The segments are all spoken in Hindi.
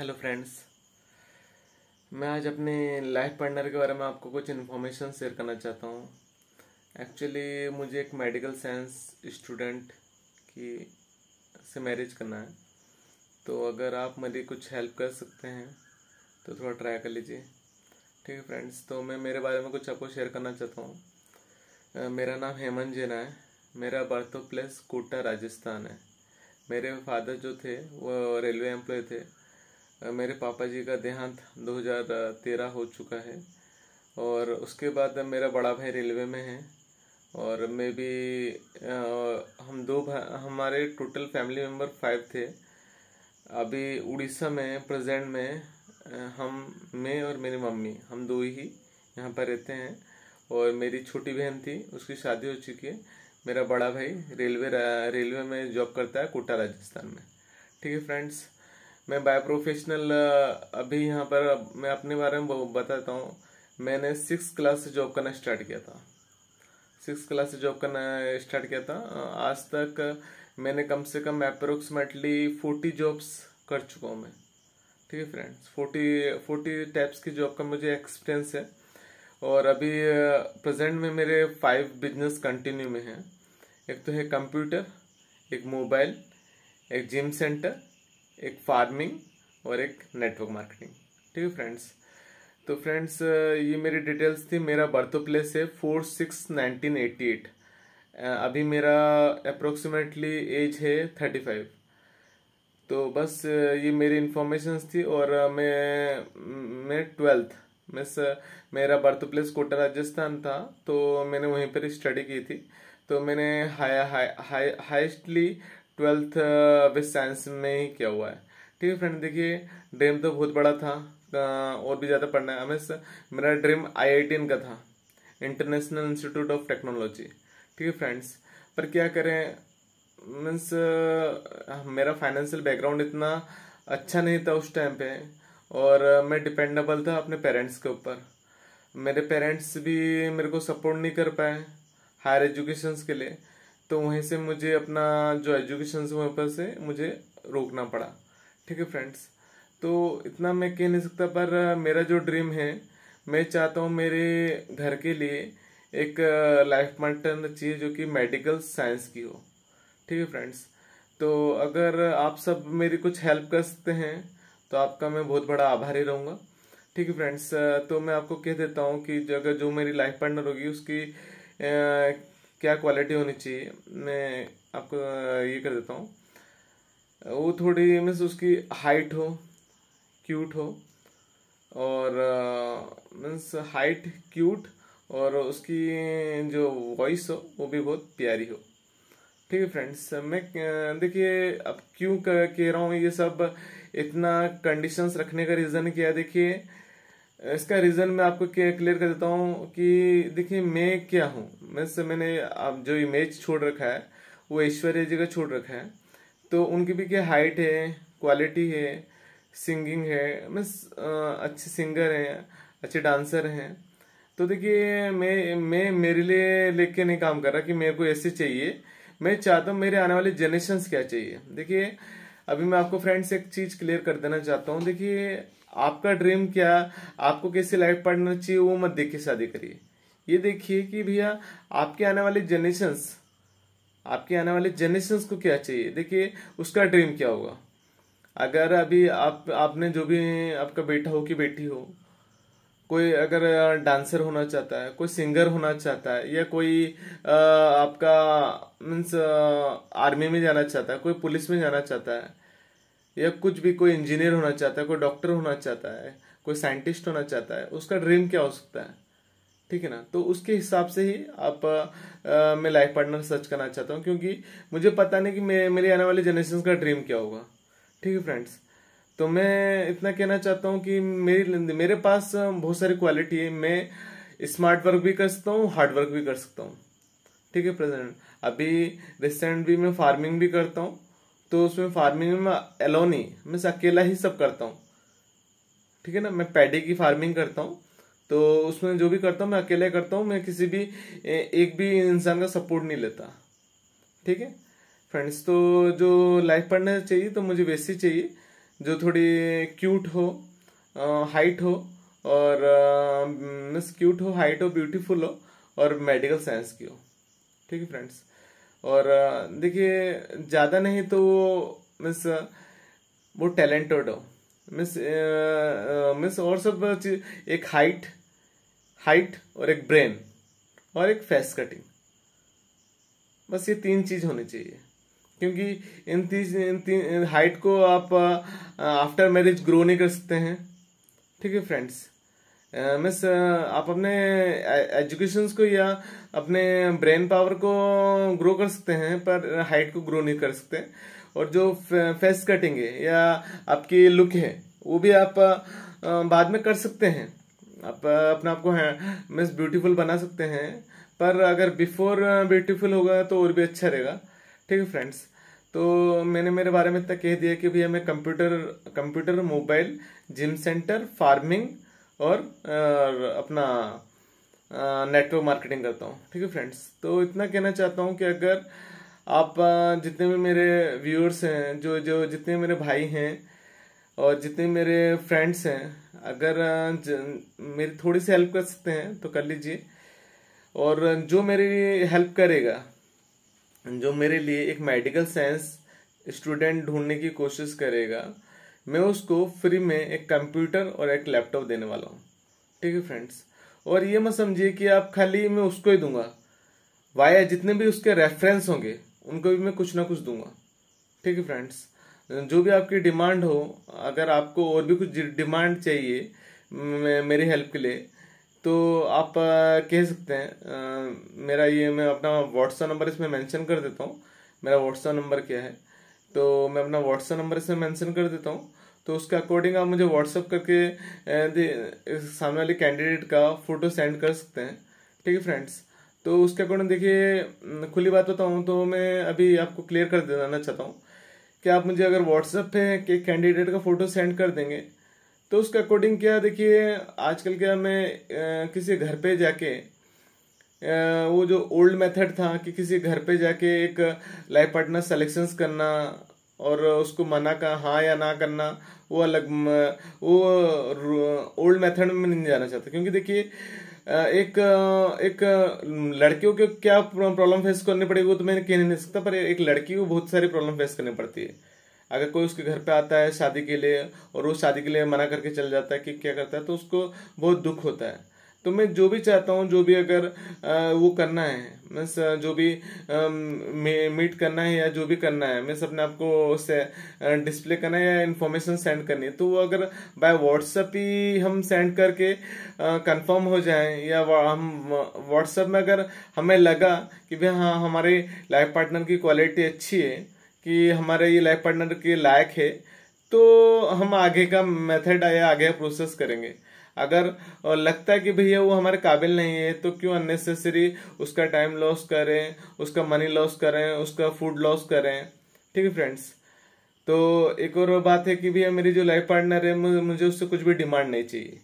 हेलो फ्रेंड्स मैं आज अपने लाइफ पार्टनर के बारे में आपको कुछ इन्फॉर्मेशन शेयर करना चाहता हूँ एक्चुअली मुझे एक मेडिकल साइंस स्टूडेंट की से मैरिज करना है तो अगर आप मेरी कुछ हेल्प कर सकते हैं तो थोड़ा ट्राई कर लीजिए ठीक है फ्रेंड्स तो मैं मेरे बारे में कुछ आपको शेयर करना चाहता हूँ मेरा नाम हेमंत जेना है मेरा बर्थ प्लेस कोटा राजस्थान है मेरे फादर जो थे वो रेलवे एम्प्लॉय थे मेरे पापा जी का देहांत 2013 हो चुका है और उसके बाद मेरा बड़ा भाई रेलवे में है और मैं भी हम दो हमारे टोटल फैमिली मेम्बर फाइव थे अभी उड़ीसा में प्रेजेंट में हम मैं और मेरी मम्मी हम दो ही यहाँ पर रहते हैं और मेरी छोटी बहन थी उसकी शादी हो चुकी है मेरा बड़ा भाई रेलवे रेलवे में जॉब करता है कोटा राजस्थान में ठीक है फ्रेंड्स मैं बाय प्रोफेशनल अभी यहाँ पर मैं अपने बारे में बताता हूँ मैंने सिक्स क्लास से जॉब करना स्टार्ट किया था सिक्स क्लास से जॉब करना स्टार्ट किया था आज तक मैंने कम से कम अप्रोक्सीमेटली फोर्टी जॉब्स कर चुका हूँ मैं ठीक है फ्रेंड्स फोर्टी फोर्टी टाइप्स की जॉब का मुझे एक्सपीरियंस है और अभी प्रेजेंट में मेरे फाइव बिजनेस कंटिन्यू में हैं एक तो है कंप्यूटर एक मोबाइल एक जिम सेंटर एक फार्मिंग और एक नेटवर्क मार्केटिंग ठीक है फ्रेंड्स तो फ्रेंड्स ये मेरी डिटेल्स थी मेरा बर्थ प्लेस है four six nineteen eighty eight अभी मेरा अप्रोक्सीमेटली एज है थर्टी फाइव तो बस ये मेरी इन्फॉर्मेशन थी और मैं मैं ट्वेल्थ मिस मेरा बर्थ प्लेस कोटा राजस्थान था तो मैंने वहीं पर स्टडी की थी तो मैंने हाई हाई हाई हाइस्टली ट्वेल्थ वेस्ट साइंस में ही किया हुआ है ठीक है फ्रेंड देखिए ड्रीम तो बहुत बड़ा था और भी ज़्यादा पढ़ना है हमें मेरा ड्रीम आई का था इंटरनेशनल इंस्टीट्यूट ऑफ टेक्नोलॉजी ठीक है फ्रेंड्स पर क्या करें मीन्स मेरा फाइनेंशियल बैकग्राउंड इतना अच्छा नहीं था उस टाइम पे और मैं डिपेंडेबल था अपने पेरेंट्स के ऊपर मेरे पेरेंट्स भी मेरे को सपोर्ट नहीं कर पाए हायर एजुकेशन के लिए तो वहीं से मुझे अपना जो एजुकेशन से वहाँ पर से मुझे रोकना पड़ा ठीक है फ्रेंड्स तो इतना मैं कह नहीं सकता पर मेरा जो ड्रीम है मैं चाहता हूँ मेरे घर के लिए एक लाइफ पार्टनर चाहिए जो कि मेडिकल साइंस की हो ठीक है फ्रेंड्स तो अगर आप सब मेरी कुछ हेल्प कर सकते हैं तो आपका मैं बहुत बड़ा आभारी रहूँगा ठीक है फ्रेंड्स तो मैं आपको कह देता हूँ कि जो अगर जो मेरी लाइफ पार्टनर होगी उसकी क्या क्वालिटी होनी चाहिए मैं आपको ये कर देता हूँ वो थोड़ी मीन्स उसकी हाइट हो क्यूट हो और मीन्स हाइट क्यूट और उसकी जो वॉइस हो वो भी बहुत प्यारी हो ठीक है फ्रेंड्स मैं देखिए अब क्यों कह रहा हूँ ये सब इतना कंडीशंस रखने का रीज़न क्या देखिए इसका रीज़न मैं आपको क्लियर कर देता हूँ कि देखिए मैं क्या हूँ में से मैंने जो इमेज छोड़ रखा है वो ऐश्वर्या जी का छोड़ रखा है तो उनकी भी क्या हाइट है क्वालिटी है सिंगिंग है मैं अच्छे सिंगर हैं अच्छे डांसर हैं तो देखिए मैं मैं मेरे लिए लेके नहीं काम कर रहा कि मेरे को ऐसे चाहिए मैं चाहता हूँ मेरे आने वाले जनरेशन क्या चाहिए देखिए अभी मैं आपको फ्रेंड्स एक चीज क्लियर कर देना चाहता हूँ देखिए आपका ड्रीम क्या आपको कैसे लाइफ पार्टनर चाहिए वो मत देख के शादी करिए ये देखिए कि भैया आपके आने वाले जनरेशंस आपके आने वाले जनरेशंस को क्या चाहिए देखिए उसका ड्रीम क्या होगा अगर अभी आप आपने जो भी आपका बेटा हो कि बेटी हो कोई अगर डांसर होना चाहता है कोई सिंगर होना चाहता है या कोई आ, आपका मीन्स आर्मी में जाना चाहता है कोई पुलिस में जाना चाहता है या कुछ भी कोई इंजीनियर होना चाहता है कोई डॉक्टर होना चाहता है कोई साइंटिस्ट होना चाहता है उसका ड्रीम क्या हो सकता है ठीक है ना तो उसके हिसाब से ही आप आ, मैं लाइफ पार्टनर सर्च करना चाहता हूँ क्योंकि मुझे पता नहीं कि मे, मेरे आने वाले जनरेशन का ड्रीम क्या होगा ठीक है फ्रेंड्स तो मैं इतना कहना चाहता हूँ कि मेरी मेरे पास बहुत सारी क्वालिटी है मैं स्मार्ट वर्क भी कर सकता हूँ हार्ड वर्क भी कर सकता हूँ ठीक है प्रेजेंट अभी रिसेंट भी मैं फार्मिंग भी करता हूँ तो उसमें फार्मिंग में अलोनी मैं अकेला ही सब करता हूँ ठीक है ना मैं पैडी की फार्मिंग करता हूँ तो उसमें जो भी करता हूँ मैं अकेले करता हूँ मैं किसी भी एक भी इंसान का सपोर्ट नहीं लेता ठीक है फ्रेंड्स तो जो लाइफ पार्टनर चाहिए तो मुझे वैसी चाहिए जो थोड़ी क्यूट हो हाइट हो और मीन्स क्यूट हो हाइट हो ब्यूटीफुल हो और मेडिकल साइंस की हो ठीक है फ्रेंड्स और देखिए ज़्यादा नहीं तो वो मीन्स वो टैलेंटेड हो मिस मिस और सब एक हाइट हाइट और एक ब्रेन और एक फेस कटिंग बस ये तीन चीज़ होनी चाहिए क्योंकि इन तीज इन तीन हाइट को आप आफ्टर मैरिज ग्रो नहीं कर सकते हैं ठीक है फ्रेंड्स मिस आप अपने एजुकेशन को या अपने ब्रेन पावर को ग्रो कर सकते हैं पर हाइट को ग्रो नहीं कर सकते और जो फेस कटिंग है या आपकी लुक है वो भी आप बाद में कर सकते हैं आप अपने आप को मिस ब्यूटीफुल बना सकते हैं पर अगर बिफोर ब्यूटीफुल होगा तो और भी अच्छा रहेगा ठीक है फ्रेंड्स तो मैंने मेरे बारे में इतना कह दिया कि भैया मैं computer computer mobile gym center farming और अपना नेटवर्क मार्केटिंग करता हूँ ठीक है फ्रेंड्स तो इतना कहना चाहता हूँ कि अगर आप जितने भी मेरे व्यूअर्स हैं जो जो जितने मेरे भाई हैं और जितने मेरे फ्रेंड्स हैं अगर मेरी थोड़ी सी हेल्प कर सकते हैं तो कर लीजिए और जो मेरी हेल्प करेगा जो मेरे लिए एक मेडिकल साइंस स्टूडेंट ढूंढने की कोशिश करेगा मैं उसको फ्री में एक कंप्यूटर और एक लैपटॉप देने वाला हूँ ठीक है फ्रेंड्स और ये मत समझिए कि आप खाली मैं उसको ही दूंगा वाया जितने भी उसके रेफरेंस होंगे उनको भी मैं कुछ ना कुछ दूंगा ठीक है फ्रेंड्स जो भी आपकी डिमांड हो अगर आपको और भी कुछ डिमांड चाहिए मेरी हेल्प के लिए तो आप कह सकते हैं मेरा ये मैं अपना व्हाट्सअप नंबर इसमें मेंशन कर देता हूँ मेरा व्हाट्सअप नंबर क्या है तो मैं अपना व्हाट्सअप नंबर इसमें मेंशन कर देता हूँ तो उसके अकॉर्डिंग आप मुझे व्हाट्सअप करके सामने वाले कैंडिडेट का फ़ोटो सेंड कर सकते हैं ठीक है फ्रेंड्स तो उसके अकॉर्डिंग देखिए खुली बात बताऊँ तो मैं अभी आपको क्लियर कर देना चाहता हूँ कि आप मुझे अगर व्हाट्सएप पे के कैंडिडेट का फ़ोटो सेंड कर देंगे तो उसके अकॉर्डिंग क्या देखिए आजकल क्या मैं किसी घर पे जाके वो जो ओल्ड मेथड था कि किसी घर पे जाके एक लाइफ पार्टनर सेलेक्शंस करना और उसको मना का हाँ या ना करना वो अलग वो ओल्ड मेथड में नहीं जाना चाहता क्योंकि देखिए एक एक लड़कियों के क्या प्रॉब्लम फेस करनी पड़ेगी वो तो मैंने कह नहीं सकता पर एक लड़की को बहुत सारी प्रॉब्लम फेस करनी पड़ती है अगर कोई उसके घर पे आता है शादी के लिए और वो शादी के लिए मना करके चल जाता है कि क्या करता है तो उसको बहुत दुख होता है तो मैं जो भी चाहता हूँ जो भी अगर वो करना है मीन्स जो भी मीट करना है या जो भी करना है मीन्स अपने आपको उससे डिस्प्ले करना है या इन्फॉर्मेशन सेंड करनी है तो वो अगर बाय व्हाट्सएप ही हम सेंड करके कंफर्म हो जाए या हम व्हाट्सएप में अगर हमें लगा कि भाई हाँ हमारे लाइफ पार्टनर की क्वालिटी अच्छी है कि हमारे ये लाइफ पार्टनर के लायक है तो हम आगे का मेथड या आगे का प्रोसेस करेंगे अगर लगता है कि भैया वो हमारे काबिल नहीं है तो क्यों अननेसेसरी उसका टाइम लॉस करें उसका मनी लॉस करें उसका फूड लॉस करें ठीक है फ्रेंड्स तो एक और बात है कि भैया मेरी जो लाइफ पार्टनर है मुझे उससे कुछ भी डिमांड नहीं चाहिए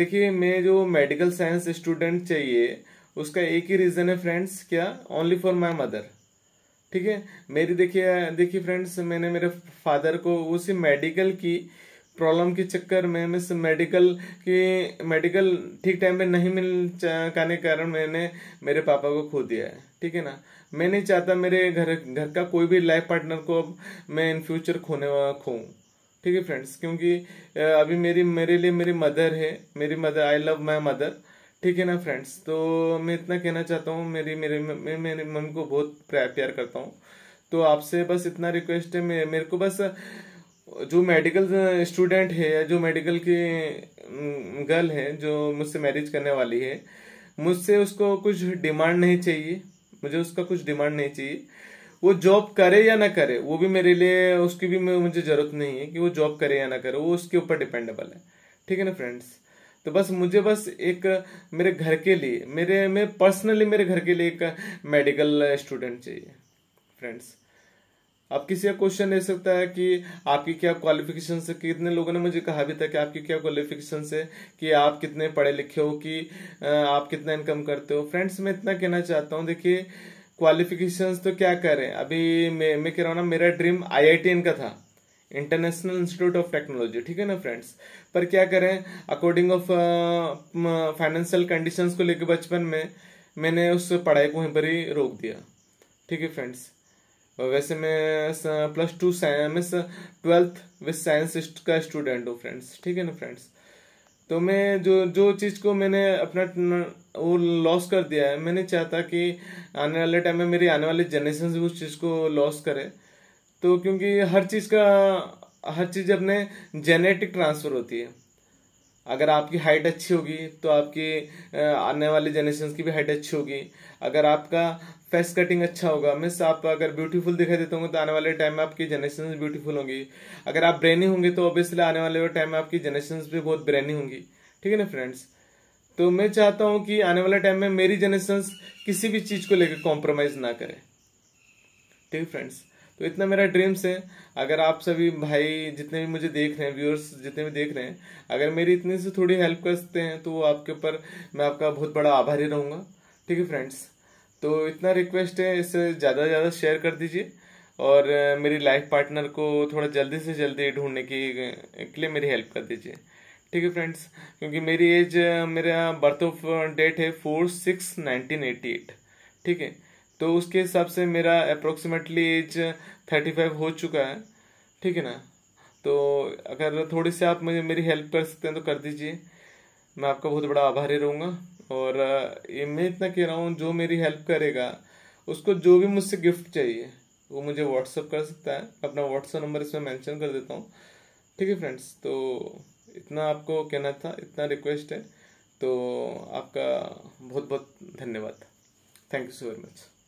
देखिए मैं जो मेडिकल साइंस स्टूडेंट चाहिए उसका एक ही रीज़न है फ्रेंड्स क्या ओनली फॉर माई मदर ठीक है मेरी देखिए देखिए फ्रेंड्स मैंने मेरे फादर को उसी मेडिकल की प्रॉब्लम के चक्कर में मिस मेडिकल की मेडिकल ठीक टाइम पे नहीं मिल जाने के कारण मैंने मेरे पापा को खो दिया है ठीक है ना मैं नहीं चाहता मेरे घर घर का कोई भी लाइफ पार्टनर को अब मैं इन फ्यूचर खोने खोऊं ठीक है फ्रेंड्स क्योंकि अभी मेरी मेरे लिए मेरी मदर है मेरी mother I love my mother ठीक है ना फ्रेंड्स तो मैं इतना कहना चाहता हूँ मेरी मेरे मैं मेरी मम्मी को बहुत प्यार करता हूँ तो आपसे बस इतना रिक्वेस्ट है मेरे को बस जो मेडिकल स्टूडेंट uh, है या जो मेडिकल की गर्ल है जो मुझसे मैरिज करने वाली है मुझसे उसको कुछ डिमांड नहीं चाहिए मुझे उसका कुछ डिमांड नहीं चाहिए वो जॉब करे या ना करे वो भी मेरे लिए उसकी भी मुझे ज़रूरत नहीं है कि वो जॉब करे या ना करे वो उसके ऊपर डिपेंडेबल है ठीक है ना फ्रेंड्स तो बस मुझे बस एक मेरे घर के लिए मेरे मैं पर्सनली मेरे घर के लिए एक मेडिकल स्टूडेंट uh, चाहिए फ्रेंड्स अब किसी का क्वेश्चन रह सकता है कि आपकी क्या क्वालिफिकेशन से कितने लोगों ने मुझे कहा भी था कि आपकी क्या क्वालिफिकेशन से कि आप कितने पढ़े लिखे हो कि आप कितना इनकम करते हो फ्रेंड्स मैं इतना कहना चाहता हूँ देखिए क्वालिफिकेशंस तो क्या करें अभी मैं मैं कह रहा हूँ ना मेरा ड्रीम आई का था इंटरनेशनल इंस्टीट्यूट ऑफ टेक्नोलॉजी ठीक है ना फ्रेंड्स पर क्या करें अकॉर्डिंग ऑफ फाइनेंशियल कंडीशंस को लेकर बचपन में मैंने उस पढ़ाई को वहीं पर ही रोक दिया ठीक है फ्रेंड्स वैसे मैं plus two means twelfth with science का स्टूडेंट हूँ फ्रेंड्स ठीक है ना फ्रेंड्स तो मैं जो जो चीज़ को मैंने अपना वो लॉस कर दिया है मैंने चाहता कि आने वाले टाइम में मेरी आने वाली जनरेशन उस चीज़ को लॉस करे तो क्योंकि हर चीज़ का हर चीज़ अपने जेनेटिक ट्रांसफ़र होती है अगर आपकी हाइट अच्छी होगी तो आपकी आने वाली जनरेशन की भी हाइट अच्छी होगी अगर आपका फेस कटिंग अच्छा होगा मिस आप अगर ब्यूटीफुल दिखाई देते होंगे तो आने वाले टाइम में आपकी जनरेशन ब्यूटीफुल होंगी अगर आप ब्रेनी होंगे तो ऑब्वियसली आने वाले टाइम में आपकी जनरेशन भी बहुत ब्रेनी होंगी ठीक है ना फ्रेंड्स तो मैं चाहता हूँ कि आने वाले टाइम में मेरी जनरेशन किसी भी चीज़ को लेकर कॉम्प्रोमाइज़ ना करें ठीक है फ्रेंड्स तो इतना मेरा ड्रीम्स है अगर आप सभी भाई जितने भी मुझे देख रहे हैं व्यूअर्स जितने भी देख रहे हैं अगर मेरी इतनी से थोड़ी हेल्प कर सकते हैं तो आपके ऊपर मैं आपका बहुत बड़ा आभारी रहूँगा ठीक है फ्रेंड्स तो इतना रिक्वेस्ट है इसे ज़्यादा से ज़्यादा शेयर कर दीजिए और मेरी लाइफ पार्टनर को थोड़ा जल्दी से जल्दी ढूंढने की के लिए मेरी हेल्प कर दीजिए ठीक है फ्रेंड्स क्योंकि मेरी एज मेरा बर्थ ऑफ डेट है four six nineteen eighty eight ठीक है तो उसके हिसाब से मेरा अप्रोक्सीमेटली एज थर्टी फाइव हो चुका है ठीक है ना तो अगर थोड़ी सी आप मुझे मेरी हेल्प कर सकते हैं तो कर दीजिए मैं आपका बहुत बड़ा आभारी रहूँगा और ये मैं इतना कह रहा हूँ जो मेरी हेल्प करेगा उसको जो भी मुझसे गिफ्ट चाहिए वो मुझे व्हाट्सअप कर सकता है अपना व्हाट्सअप नंबर इसमें मेंशन कर देता हूँ ठीक है फ्रेंड्स तो इतना आपको कहना था इतना रिक्वेस्ट है तो आपका बहुत बहुत धन्यवाद thank you so very much